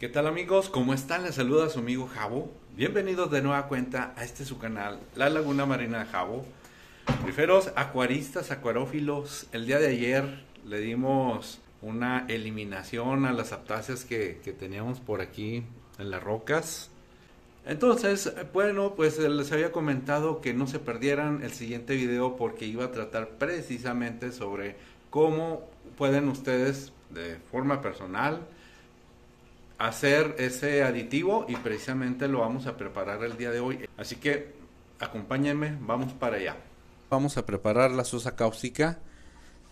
¿Qué tal amigos? ¿Cómo están? Les saluda su amigo Jabo. Bienvenidos de nueva cuenta a este su canal, La Laguna Marina de Jabo. Riferos, acuaristas, acuarófilos, el día de ayer le dimos una eliminación a las aptáceas que, que teníamos por aquí en las rocas. Entonces, bueno, pues eh, les había comentado que no se perdieran el siguiente video porque iba a tratar precisamente sobre cómo pueden ustedes de forma personal hacer ese aditivo y precisamente lo vamos a preparar el día de hoy. Así que acompáñenme, vamos para allá. Vamos a preparar la sosa cáustica.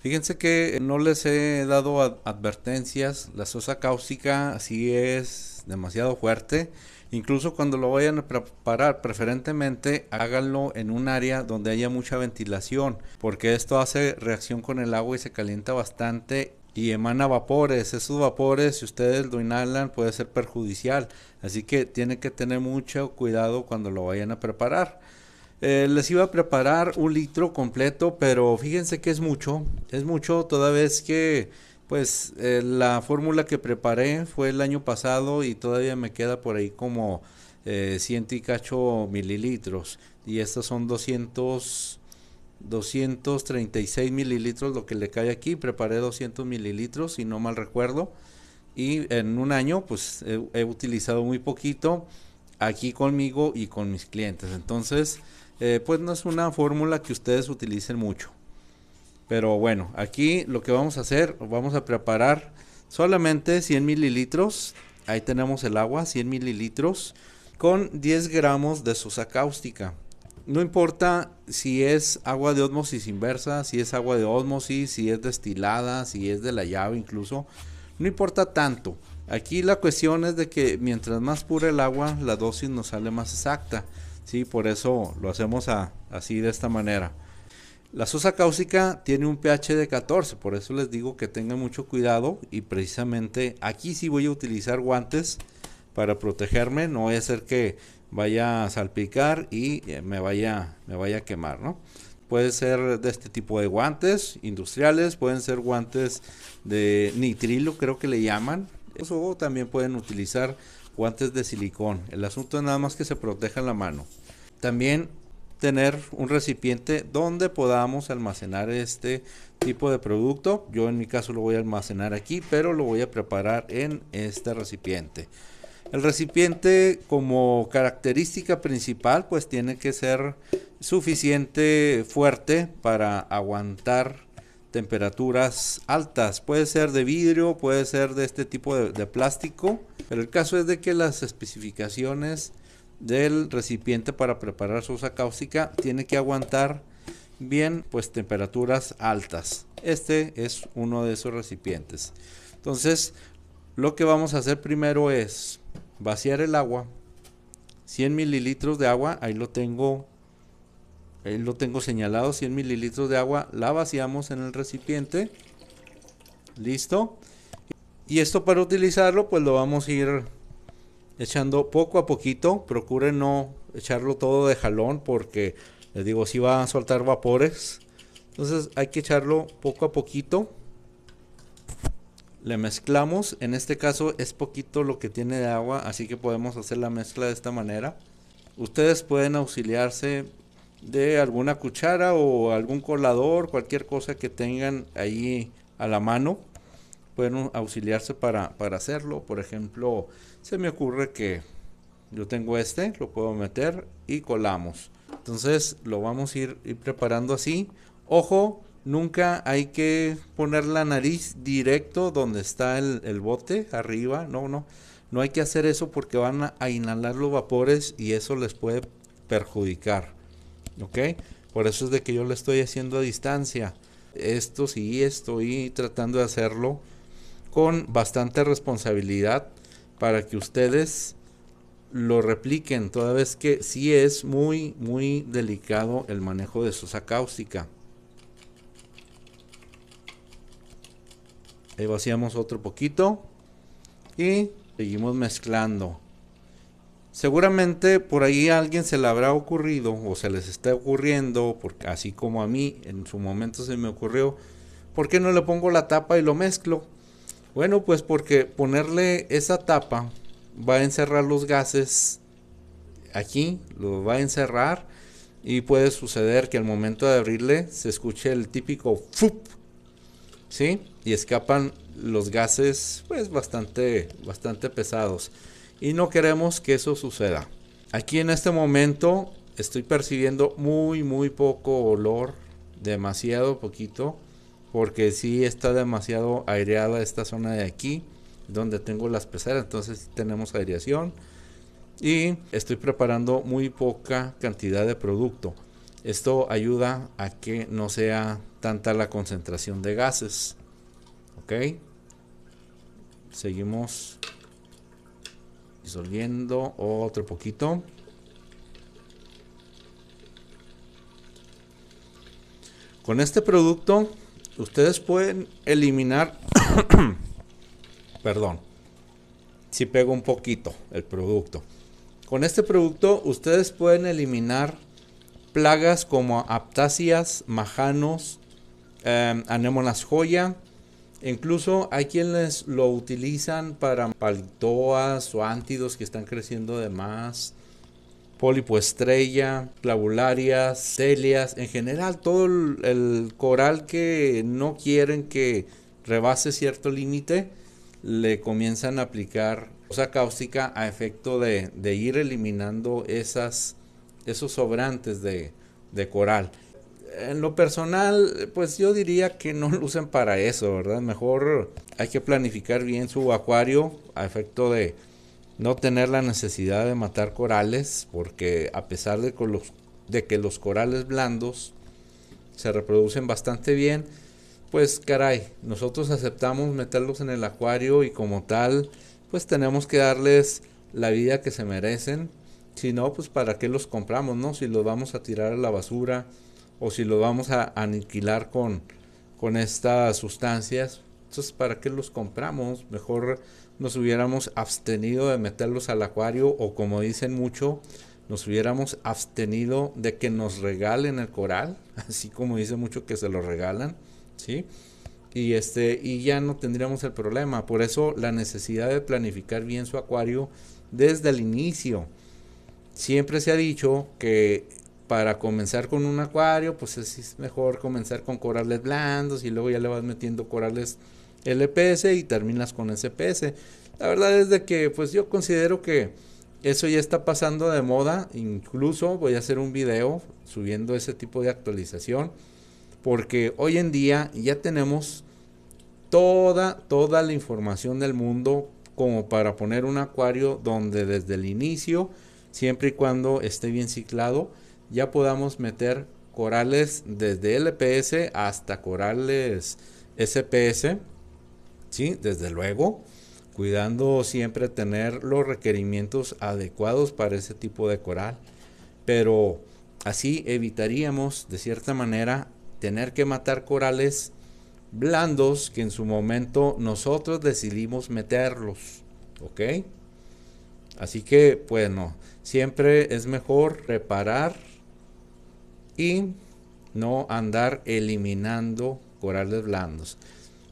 Fíjense que no les he dado advertencias. La sosa cáustica así es demasiado fuerte. Incluso cuando lo vayan a preparar, preferentemente háganlo en un área donde haya mucha ventilación, porque esto hace reacción con el agua y se calienta bastante y emana vapores. Esos vapores, si ustedes lo inhalan, puede ser perjudicial. Así que tienen que tener mucho cuidado cuando lo vayan a preparar. Eh, les iba a preparar un litro completo, pero fíjense que es mucho, es mucho toda vez que pues eh, la fórmula que preparé fue el año pasado y todavía me queda por ahí como eh, ciento y cacho mililitros y estos son 200 236 mililitros, lo que le cae aquí, preparé 200 mililitros, si no mal recuerdo, y en un año pues he, utilizado muy poquito aquí conmigo y con mis clientes, entonces eh, pues no es una fórmula que ustedes utilicen mucho. Pero bueno, aquí lo que vamos a hacer, vamos a preparar solamente 100 mililitros. Ahí tenemos el agua, 100 mililitros, con 10 gramos de sosa cáustica no importa si es agua de ósmosis inversa, si es agua de ósmosis, si es destilada, si es de la llave incluso, no importa tanto. Aquí la cuestión es de que mientras más pura el agua, la dosis nos sale más exacta. ¿sí? Por eso lo hacemos así de esta manera. La sosa cáusica tiene un pH de 14, por eso les digo que tengan mucho cuidado y precisamente aquí sí voy a utilizar guantes para protegerme, no voy a hacer que vaya a salpicar y eh, me vaya, me vaya a quemar, ¿no? Puede ser de este tipo de guantes industriales, pueden ser guantes de nitrilo, creo que le llaman, o también pueden utilizar guantes de silicón. El asunto es nada más que se proteja la mano. También tener un recipiente donde podamos almacenar este tipo de producto. Yo en mi caso lo voy a almacenar aquí, pero lo voy a preparar en este recipiente. El recipiente como característica principal pues tiene que ser suficiente fuerte para aguantar temperaturas altas. Puede ser de vidrio, puede ser de este tipo de, plástico, pero el caso es de que las especificaciones del recipiente para preparar su usa cáustica tiene que aguantar bien pues temperaturas altas. Este es uno de esos recipientes. Entonces, lo que vamos a hacer primero es vaciar el agua. 100 mililitros de agua, ahí lo tengo, ahí lo tengo señalado, 100 mililitros de agua, la vaciamos en el recipiente. Listo. Y esto para utilizarlo, pues lo vamos a ir echando poco a poquito. procure no echarlo todo de jalón porque les digo, si va a soltar vapores. Entonces hay que echarlo poco a poquito le mezclamos, en este caso es poquito lo que tiene de agua, así que podemos hacer la mezcla de esta manera. Ustedes pueden auxiliarse de alguna cuchara o algún colador, cualquier cosa que tengan ahí a la mano. Pueden auxiliarse para, hacerlo. Por ejemplo, se me ocurre que yo tengo este, lo puedo meter y colamos. Entonces lo vamos a ir, ir preparando así. Ojo, nunca hay que poner la nariz directo donde está el, bote, arriba, no, no. No hay que hacer eso porque van a, inhalar los vapores y eso les puede perjudicar. ¿Ok? Por eso es de que yo lo estoy haciendo a distancia. Esto sí, estoy tratando de hacerlo con bastante responsabilidad para que ustedes lo repliquen, toda vez que sí es muy, muy delicado el manejo de sosa cáustica. Ahí vaciamos otro poquito. Y seguimos mezclando. Seguramente por ahí alguien se le habrá ocurrido o se les está ocurriendo, porque así como a mí en su momento se me ocurrió, ¿por qué no le pongo la tapa y lo mezclo? Bueno, pues porque ponerle esa tapa va a encerrar los gases aquí, lo va a encerrar y puede suceder que al momento de abrirle se escuche el típico fup y escapan los gases pues bastante, bastante pesados. Y no queremos que eso suceda. Aquí en este momento estoy percibiendo muy, muy poco olor, demasiado poquito, porque si está demasiado aireada esta zona de aquí, donde tengo las pesadas entonces tenemos aireación. Y estoy preparando muy poca cantidad de producto. Esto ayuda a que no sea tanta la concentración de gases. Ok. Seguimos disolviendo otro poquito. Con este producto ustedes pueden eliminar, perdón, si pego un poquito el producto. Con este producto ustedes pueden eliminar plagas como aptasias, majanos, em, anémonas joya. Incluso hay quienes lo utilizan para palitoas o ántidos que están creciendo de más. polipoestrella, estrella, clavularias, celias, en general todo el, coral que no quieren que rebase cierto límite, le comienzan a aplicar cosa cáustica a efecto de, de ir eliminando esas esos sobrantes de, de coral. En lo personal, pues yo diría que no usen para eso, ¿verdad? Mejor hay que planificar bien su acuario a efecto de no tener la necesidad de matar corales, porque a pesar de, de que los corales blandos se reproducen bastante bien, pues caray, nosotros aceptamos meterlos en el acuario y como tal, pues tenemos que darles la vida que se merecen si no, pues para qué los compramos, ¿no? Si los vamos a tirar a la basura o si los vamos a aniquilar con, con estas sustancias, entonces para qué los compramos? Mejor nos hubiéramos abstenido de meterlos al acuario o como dicen mucho, nos hubiéramos abstenido de que nos regalen el coral, así como dicen mucho que se lo regalan, ¿sí? Y, este, y ya no tendríamos el problema. Por eso la necesidad de planificar bien su acuario desde el inicio. Siempre se ha dicho que para comenzar con un acuario, pues es mejor comenzar con corales blandos y luego ya le vas metiendo corales LPS y terminas con SPS. La verdad es de que pues yo considero que eso ya está pasando de moda, incluso voy a hacer un video subiendo ese tipo de actualización porque hoy en día ya tenemos toda toda la información del mundo como para poner un acuario donde desde el inicio siempre y cuando esté bien ciclado, ya podamos meter corales desde LPS hasta corales SPS, ¿sí? Desde luego, cuidando siempre tener los requerimientos adecuados para ese tipo de coral, pero así evitaríamos de cierta manera tener que matar corales blandos que en su momento nosotros decidimos meterlos, ¿ok? Así que, bueno, Siempre es mejor reparar y no andar eliminando corales blandos.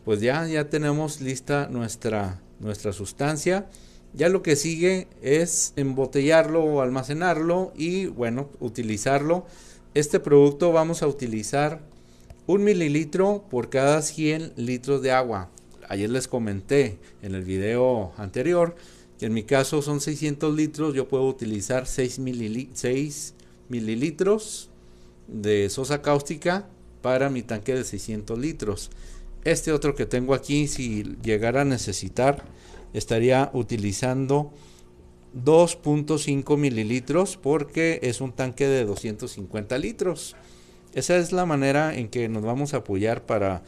Pues ya, ya tenemos lista nuestra, nuestra sustancia. Ya lo que sigue es embotellarlo o almacenarlo y bueno, utilizarlo. Este producto vamos a utilizar un mililitro por cada 100 litros de agua. Ayer les comenté en el video anterior en mi caso son 600 litros, yo puedo utilizar 6, 6 mililitros de sosa cáustica para mi tanque de 600 litros. Este otro que tengo aquí, si llegara a necesitar, estaría utilizando 2.5 mililitros porque es un tanque de 250 litros. Esa es la manera en que nos vamos a apoyar para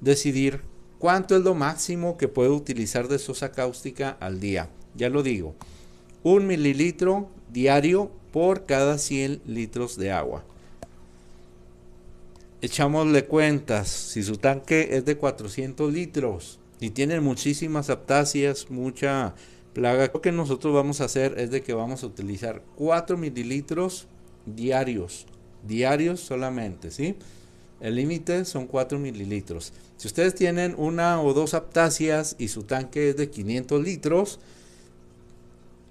decidir cuánto es lo máximo que puedo utilizar de sosa cáustica al día ya lo digo, un mililitro diario por cada 100 litros de agua. Echámosle cuentas, si su tanque es de 400 litros y tiene muchísimas aptacias, mucha plaga, lo que nosotros vamos a hacer es de que vamos a utilizar 4 mililitros diarios, diarios solamente, ¿sí? El límite son 4 mililitros. Si ustedes tienen una o dos aptacias y su tanque es de 500 litros,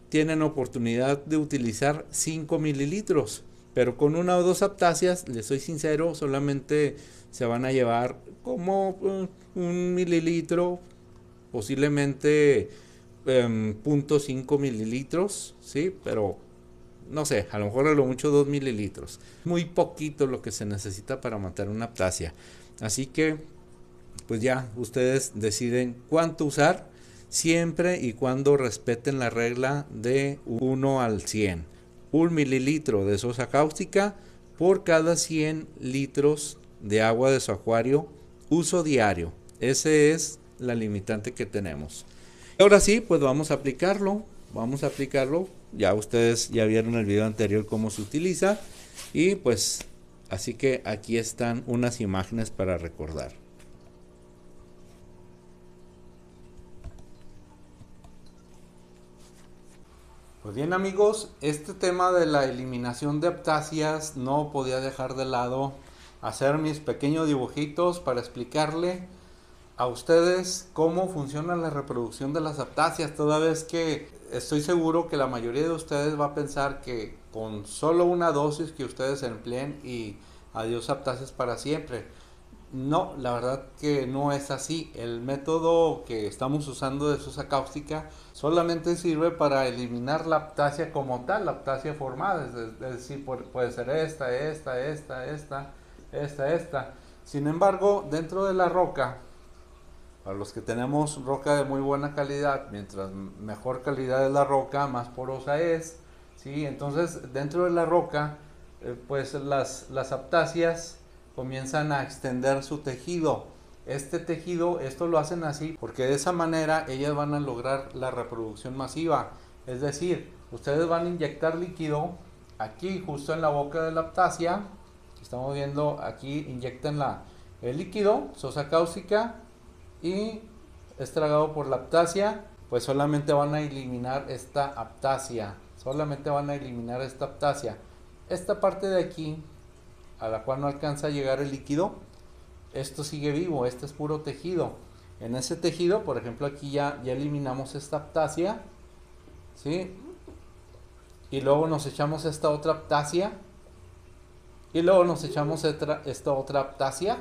tienen oportunidad de utilizar 5 mililitros, pero con una o dos aptacias, les soy sincero, solamente se van a llevar como eh, un mililitro, posiblemente eh, em, 0.5 mililitros, ¿sí? Pero no sé, a lo mejor a lo mucho 2 mililitros. Muy poquito lo que se necesita para matar una aptacia, Así que, pues ya, ustedes deciden cuánto usar siempre y cuando respeten la regla de 1 al 100. Un mililitro de sosa cáustica por cada 100 litros de agua de su acuario, uso diario. Esa es la limitante que tenemos. Ahora sí, pues vamos a aplicarlo. Vamos a aplicarlo. Ya ustedes ya vieron el video anterior cómo se utiliza. Y pues así que aquí están unas imágenes para recordar. Pues bien amigos, este tema de la eliminación de aptasias no podía dejar de lado hacer mis pequeños dibujitos para explicarle a ustedes cómo funciona la reproducción de las aptasias, toda vez que estoy seguro que la mayoría de ustedes va a pensar que con solo una dosis que ustedes empleen y adiós aptasias para siempre. No, la verdad que no es así. El método que estamos usando de Sosa cáustica solamente sirve para eliminar la aptasia como tal, la aptasia formada. Es, decir, puede ser esta, esta, esta, esta, esta, esta. Sin embargo, dentro de la roca, para los que tenemos roca de muy buena calidad, mientras mejor calidad es la roca, más porosa es. ¿sí? Entonces, dentro de la roca, eh, pues las, las aptasias comienzan a extender su tejido. Este tejido, esto lo hacen así porque de esa manera ellas van a lograr la reproducción masiva. Es decir, ustedes van a inyectar líquido aquí justo en la boca de la aptasia. Estamos viendo aquí inyectan la, el líquido, sosa cáustica y estragado por la aptasia. Pues solamente van a eliminar esta aptasia. Solamente van a eliminar esta aptasia. Esta parte de aquí a la cual no alcanza a llegar el líquido, esto sigue vivo, este es puro tejido. En ese tejido, por ejemplo, aquí ya, ya eliminamos esta aptasia, ¿sí? Y luego nos echamos esta otra aptasia, y luego nos echamos esta, otra aptasia,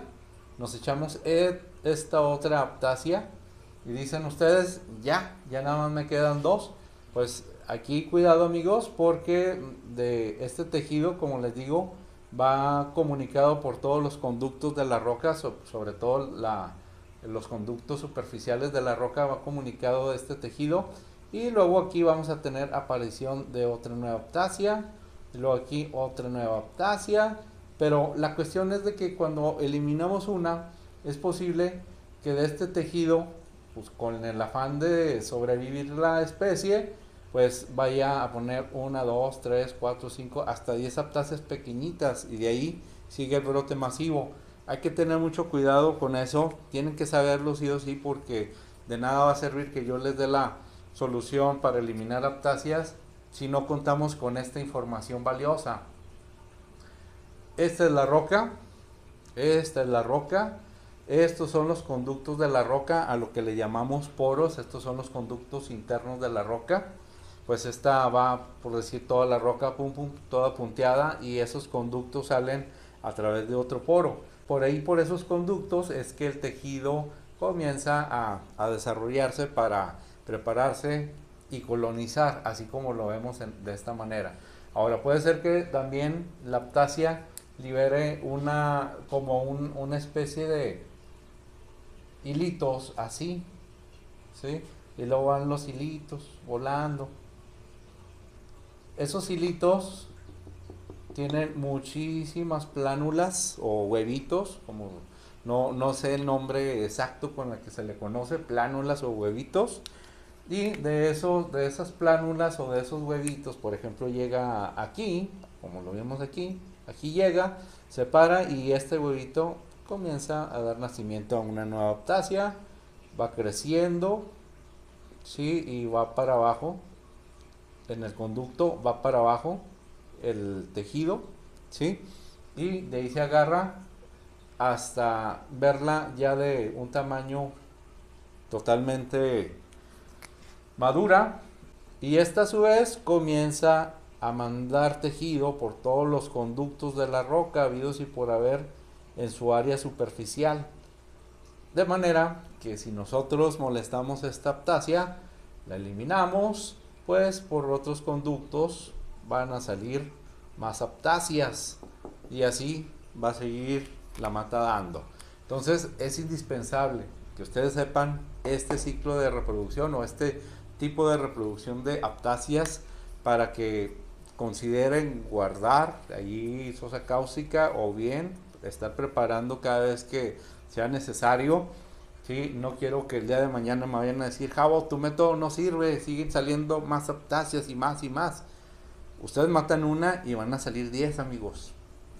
nos echamos esta otra aptasia, y dicen ustedes, ya, ya nada más me quedan dos. Pues aquí cuidado amigos, porque de este tejido, como les digo, va comunicado por todos los conductos de la roca, sobre todo los conductos superficiales de la roca va comunicado de este tejido. Y luego aquí vamos a tener aparición de otra nueva aptasia, luego aquí otra nueva aptasia. Pero la cuestión es de que cuando eliminamos una, es posible que de este tejido, pues, con el afán de sobrevivir la especie, pues vaya a poner una, dos, tres, cuatro, cinco, hasta 10 aptáceas pequeñitas y de ahí sigue el brote masivo. Hay que tener mucho cuidado con eso, tienen que saberlo sí o sí porque de nada va a servir que yo les dé la solución para eliminar aptáceas si no contamos con esta información valiosa. Esta es la roca, esta es la roca, estos son los conductos de la roca, a lo que le llamamos poros, estos son los conductos internos de la roca pues esta va, por decir, toda la roca, pum, pum, toda punteada y esos conductos salen a través de otro poro. Por ahí, por esos conductos, es que el tejido comienza a, desarrollarse para prepararse y colonizar, así como lo vemos de esta manera. Ahora, puede ser que también la aptasia libere una, como una especie de hilitos así, ¿sí? Y luego van los hilitos volando, esos hilitos tienen muchísimas plánulas o huevitos, como no, sé el nombre exacto con el que se le conoce, plánulas o huevitos. Y de, esos, de esas plánulas o de esos huevitos, por ejemplo, llega aquí, como lo vemos aquí, aquí llega, se para y este huevito comienza a dar nacimiento a una nueva optasia, va creciendo, sí, y va para abajo, en el conducto va para abajo el tejido, ¿sí? Y de ahí se agarra hasta verla ya de un tamaño totalmente madura y esta a su vez comienza a mandar tejido por todos los conductos de la roca habidos y por haber en su área superficial. De manera que si nosotros molestamos esta aptasia, la eliminamos pues por otros conductos van a salir más aptáceas y así va a seguir la mata dando. Entonces es indispensable que ustedes sepan este ciclo de reproducción o este tipo de reproducción de aptáceas para que consideren guardar allí sosa cáustica o bien estar preparando cada vez que sea necesario Sí, no quiero que el día de mañana me vayan a decir, Javo, tu método no sirve, siguen saliendo más aptasias y más y más. Ustedes matan una y van a salir 10, amigos.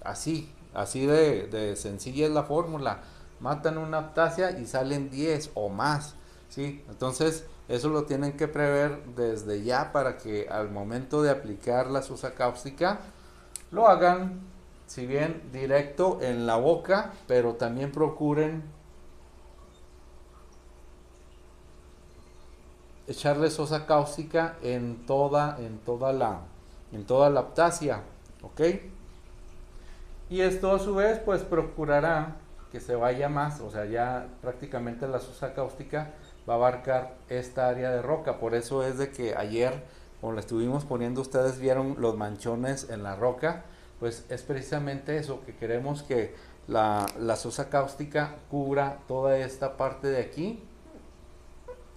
Así, así de, sencilla es la fórmula. Matan una aptasia y salen 10 o más. ¿sí? Entonces, eso lo tienen que prever desde ya para que al momento de aplicar la susa cáustica lo hagan, si bien directo en la boca, pero también procuren echarle sosa cáustica en toda, en toda la, en toda la aptasia, ¿ok? Y esto a su vez, pues procurará que se vaya más, o sea, ya prácticamente la sosa cáustica va a abarcar esta área de roca, por eso es de que ayer, Cuando la estuvimos poniendo, ustedes vieron los manchones en la roca, pues es precisamente eso, que queremos que la, la sosa cáustica cubra toda esta parte de aquí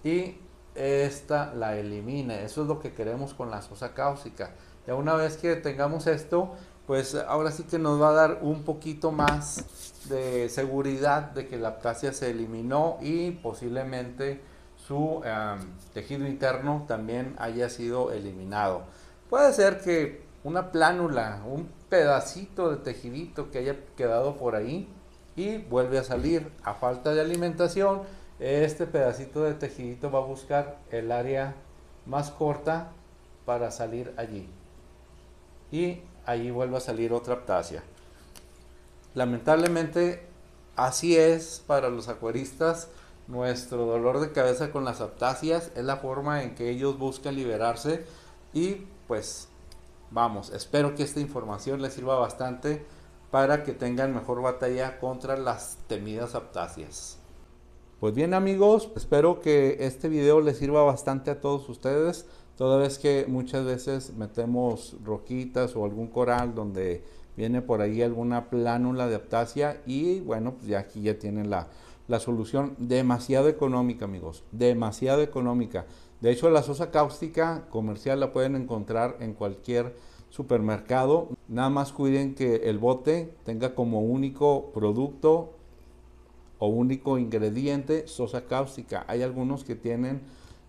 y esta la elimine. Eso es lo que queremos con la sosa cáusica Ya una vez que tengamos esto, pues ahora sí que nos va a dar un poquito más de seguridad de que la ptasia se eliminó y posiblemente su em, tejido interno también haya sido eliminado. Puede ser que una plánula, un pedacito de tejidito que haya quedado por ahí y vuelve a salir a falta de alimentación este pedacito de tejidito va a buscar el área más corta para salir allí. Y allí vuelve a salir otra aptasia. Lamentablemente así es para los acuaristas. Nuestro dolor de cabeza con las aptasias es la forma en que ellos buscan liberarse. Y pues vamos, espero que esta información les sirva bastante para que tengan mejor batalla contra las temidas aptasias. Pues bien amigos, espero que este video les sirva bastante a todos ustedes, toda vez que muchas veces metemos roquitas o algún coral donde viene por ahí alguna plánula de aptasia y bueno, pues ya aquí ya tienen la, la solución demasiado económica amigos, demasiado económica. De hecho la sosa cáustica comercial la pueden encontrar en cualquier supermercado, nada más cuiden que el bote tenga como único producto o único ingrediente, sosa cáustica. Hay algunos que tienen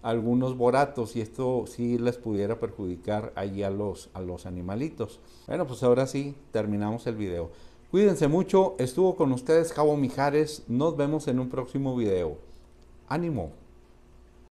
algunos boratos y esto sí les pudiera perjudicar allí a los, a los animalitos. Bueno, pues ahora sí, terminamos el video. Cuídense mucho, estuvo con ustedes Cabo Mijares, nos vemos en un próximo video. ¡Ánimo!